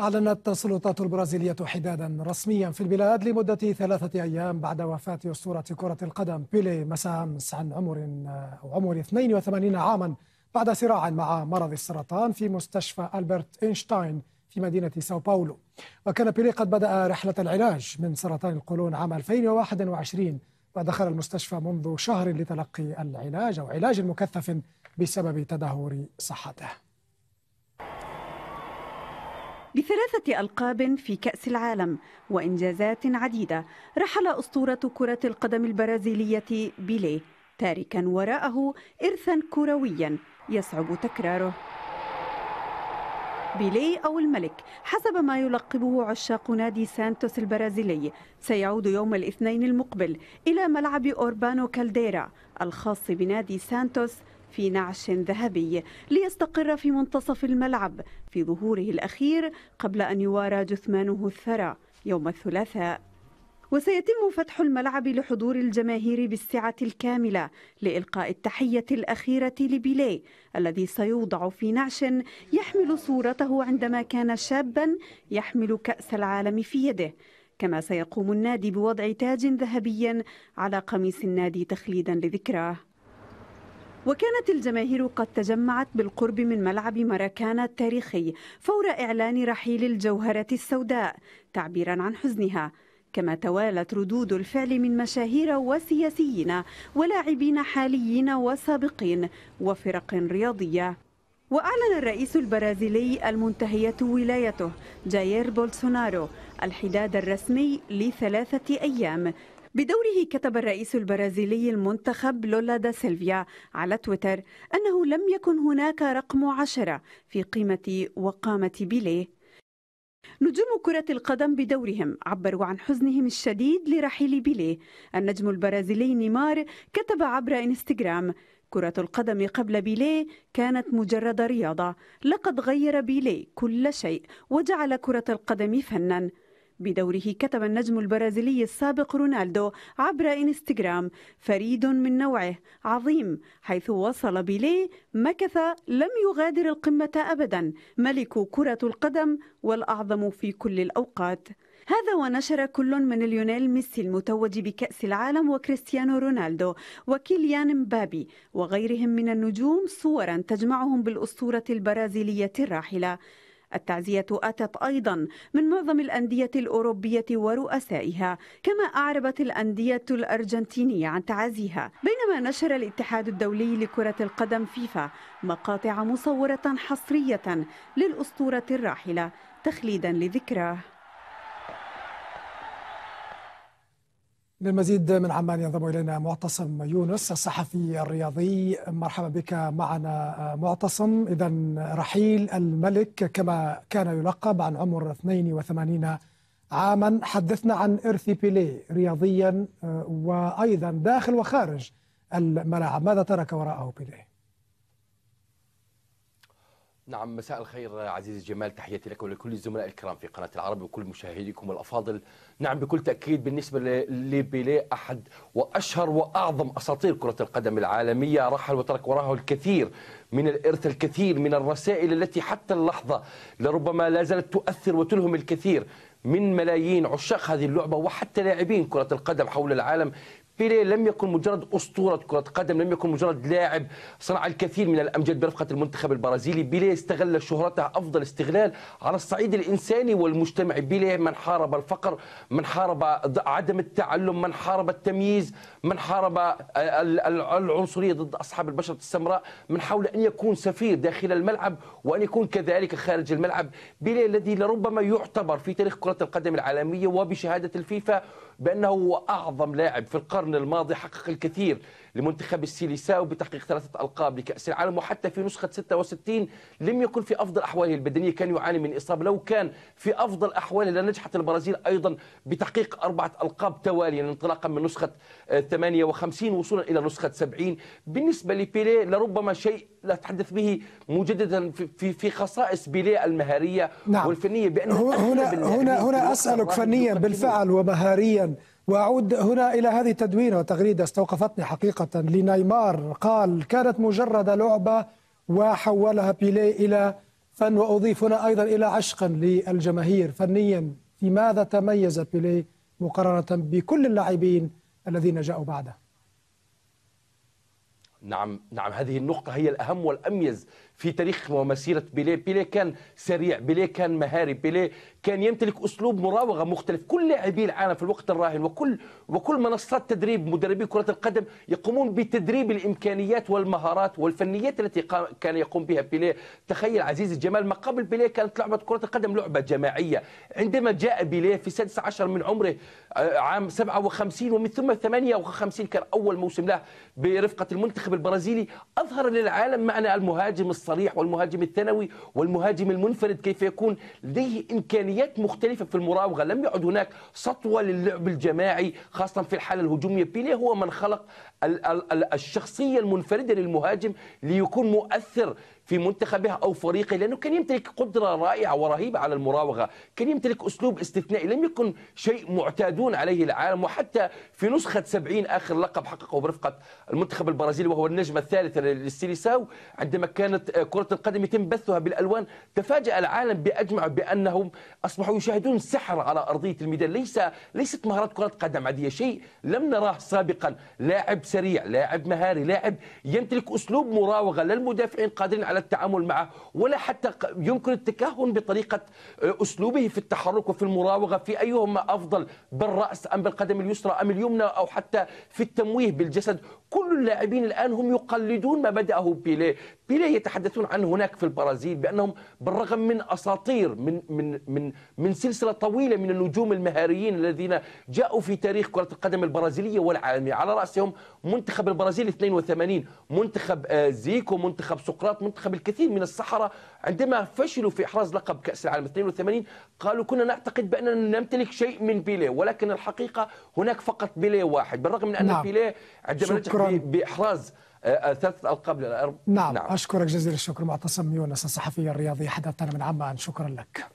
أعلنت السلطات البرازيلية حدادا رسميا في البلاد لمدة ثلاثة أيام بعد وفاة أسطورة كرة القدم بيلي مساء أمس عن عمر عمر 82 عاما بعد صراع مع مرض السرطان في مستشفى ألبرت إينشتاين في مدينة ساو باولو وكان بيلي قد بدأ رحلة العلاج من سرطان القولون عام 2021 ودخل المستشفى منذ شهر لتلقي العلاج أو علاج مكثف بسبب تدهور صحته بثلاثة ألقاب في كأس العالم وإنجازات عديدة رحل أسطورة كرة القدم البرازيلية بيليه تاركا وراءه إرثا كرويا يصعب تكراره بيلي أو الملك حسب ما يلقبه عشاق نادي سانتوس البرازيلي سيعود يوم الاثنين المقبل إلى ملعب أوربانو كالديرا الخاص بنادي سانتوس في نعش ذهبي ليستقر في منتصف الملعب في ظهوره الأخير قبل أن يوارى جثمانه الثرى يوم الثلاثاء وسيتم فتح الملعب لحضور الجماهير بالسعة الكاملة لإلقاء التحية الأخيرة لبيلي الذي سيوضع في نعش يحمل صورته عندما كان شابا يحمل كأس العالم في يده كما سيقوم النادي بوضع تاج ذهبي على قميص النادي تخليدا لذكراه وكانت الجماهير قد تجمعت بالقرب من ملعب ماراكانا التاريخي فور إعلان رحيل الجوهرة السوداء تعبيرا عن حزنها كما توالت ردود الفعل من مشاهير وسياسيين ولاعبين حاليين وسابقين وفرق رياضية وأعلن الرئيس البرازيلي المنتهية ولايته جاير بولسونارو الحداد الرسمي لثلاثة أيام بدوره كتب الرئيس البرازيلي المنتخب لولا دا سيلفيا على تويتر أنه لم يكن هناك رقم عشرة في قيمة وقامة بيليه نجوم كرة القدم بدورهم عبروا عن حزنهم الشديد لرحيل بيليه النجم البرازيلي نيمار كتب عبر انستغرام كرة القدم قبل بيليه كانت مجرد رياضة لقد غير بيليه كل شيء وجعل كرة القدم فناً بدوره كتب النجم البرازيلي السابق رونالدو عبر انستغرام فريد من نوعه عظيم حيث وصل بيليه مكث لم يغادر القمة أبدا ملك كرة القدم والأعظم في كل الأوقات هذا ونشر كل من ليونيل ميسي المتوج بكأس العالم وكريستيانو رونالدو وكيليان مبابي وغيرهم من النجوم صورا تجمعهم بالأسطورة البرازيلية الراحلة التعزية أتت أيضا من معظم الأندية الأوروبية ورؤسائها كما أعربت الأندية الأرجنتينية عن تعازيها بينما نشر الاتحاد الدولي لكرة القدم فيفا مقاطع مصورة حصرية للأسطورة الراحلة تخليدا لذكراه للمزيد من عمان ينضم الينا معتصم يونس الصحفي الرياضي مرحبا بك معنا آه، معتصم اذا رحيل الملك كما كان يلقب عن عمر 82 عاما حدثنا عن ارث بيليه رياضيا آه، وايضا داخل وخارج الملاعب ماذا ترك وراءه بيليه؟ نعم مساء الخير عزيزي جمال تحياتي لك ولكل الزملاء الكرام في قناة العرب وكل مشاهديكم الأفاضل نعم بكل تأكيد بالنسبة لبيلي أحد وأشهر وأعظم أساطير كرة القدم العالمية رحل وترك وراه الكثير من الإرث الكثير من الرسائل التي حتى اللحظة لربما لا زالت تؤثر وتلهم الكثير من ملايين عشاق هذه اللعبة وحتى لاعبين كرة القدم حول العالم بيلي لم يكن مجرد أسطورة كرة قدم لم يكن مجرد لاعب صنع الكثير من الأمجاد برفقة المنتخب البرازيلي بيلي استغل شهرته أفضل استغلال على الصعيد الإنساني والمجتمعي بيلي من حارب الفقر من حارب عدم التعلم من حارب التمييز من حارب العنصرية ضد أصحاب البشرة السمراء من حول أن يكون سفير داخل الملعب وأن يكون كذلك خارج الملعب بيلي الذي لربما يعتبر في تاريخ كرة القدم العالمية وبشهادة الفيفا بأنه هو أعظم لاعب في القرن الماضي حقق الكثير لمنتخب السيليساو بتحقيق ثلاثة ألقاب لكأس العالم وحتى في نسخة 66 لم يكن في أفضل أحواله البدنية كان يعاني من إصابة لو كان في أفضل أحواله لنجحت البرازيل أيضا بتحقيق أربعة ألقاب تواليا انطلاقا من نسخة 58 آه، وصولا إلى نسخة 70 بالنسبة لبيلي لربما شيء لا تحدث به مجددا في في خصائص بيليه المهارية نعم. والفنية بأنه هنا هنا يعني هنا أسألك فنيا بالفعل ومهاريا وأعود هنا إلى هذه التدوينة وتغريدة استوقفتني حقيقة لنيمار قال كانت مجرد لعبة وحولها بيلي إلى فن وأضيف هنا أيضا إلى عشقا للجماهير فنيا في ماذا تميز بيلي مقارنة بكل اللاعبين الذين جاءوا بعده نعم نعم هذه النقطة هي الأهم والأميز في تاريخ ومسيره بيليه بيليه كان سريع بيليه كان مهاري بيليه كان يمتلك اسلوب مراوغه مختلف كل لاعبي العالم في الوقت الراهن وكل وكل منصات تدريب مدربي كره القدم يقومون بتدريب الامكانيات والمهارات والفنيات التي كان يقوم بها بيليه تخيل عزيزي جمال ما قبل بيليه كانت لعبه كره القدم لعبه جماعيه عندما جاء بيليه في 16 عشر من عمره آه، عام 57 ومن ثم 58 كان اول موسم له برفقه المنتخب البرازيلي اظهر للعالم معنى المهاجم الصريح والمهاجم الثانوي والمهاجم المنفرد كيف يكون لديه إمكانيات مختلفة في المراوغة لم يعد هناك سطوة للعب الجماعي خاصة في الحالة الهجومية بيليه هو من خلق الشخصية المنفردة للمهاجم ليكون مؤثر في منتخبه او فريقه لانه كان يمتلك قدره رائعه ورهيبه على المراوغه، كان يمتلك اسلوب استثنائي لم يكن شيء معتادون عليه العالم وحتى في نسخه 70 اخر لقب حققه برفقه المنتخب البرازيلي وهو النجم الثالث للسيليساو عندما كانت كره القدم يتم بثها بالالوان تفاجا العالم باجمع بانهم اصبحوا يشاهدون سحر على ارضيه الميدان ليس ليست مهارات كره قدم عاديه شيء لم نراه سابقا لاعب سريع لاعب مهاري لاعب يمتلك اسلوب مراوغه للمدافعين قادرين على التعامل معه ولا حتى يمكن التكهن بطريقة آه، أسلوبه في التحرك وفي المراوغة في أيهما أفضل بالرأس أم بالقدم اليسرى أم اليمنى أو حتى في التمويه بالجسد كل اللاعبين الآن هم يقلدون ما بدأه بيليه بلا يتحدثون عنه هناك في البرازيل بانهم بالرغم من اساطير من من من من سلسله طويله من النجوم المهاريين الذين جاءوا في تاريخ كره القدم البرازيليه والعالميه على راسهم منتخب البرازيل 82 منتخب آه، زيكو منتخب سقراط منتخب الكثير من السحره عندما فشلوا في احراز لقب كاس العالم 82 قالوا كنا نعتقد باننا نمتلك شيء من بيليه ولكن الحقيقه هناك فقط بيليه واحد بالرغم من ان نعم. بيليه عندما نجح باحراز أثاث آه، القبل الأرض نعم, نعم أشكرك جزيل الشكر معتصم يونس الصحفي الرياضي حدثنا من عمان شكرا لك